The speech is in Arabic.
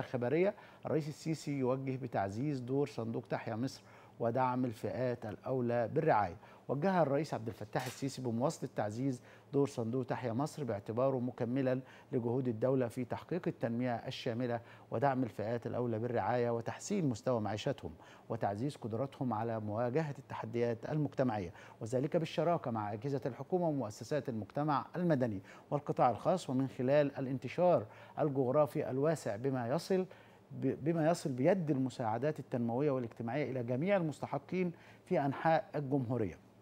خبرية الرئيس السيسي يوجه بتعزيز دور صندوق تحيا مصر ودعم الفئات الأولى بالرعاية وجهها الرئيس عبد الفتاح السيسي بمواصلة تعزيز دور صندوق تحيا مصر باعتباره مكملا لجهود الدولة في تحقيق التنمية الشاملة ودعم الفئات الأولى بالرعاية وتحسين مستوى معيشتهم وتعزيز قدراتهم على مواجهة التحديات المجتمعية وذلك بالشراكة مع أجهزة الحكومة ومؤسسات المجتمع المدني والقطاع الخاص ومن خلال الانتشار الجغرافي الواسع بما يصل بما يصل بيد المساعدات التنمويه والاجتماعيه الى جميع المستحقين في انحاء الجمهوريه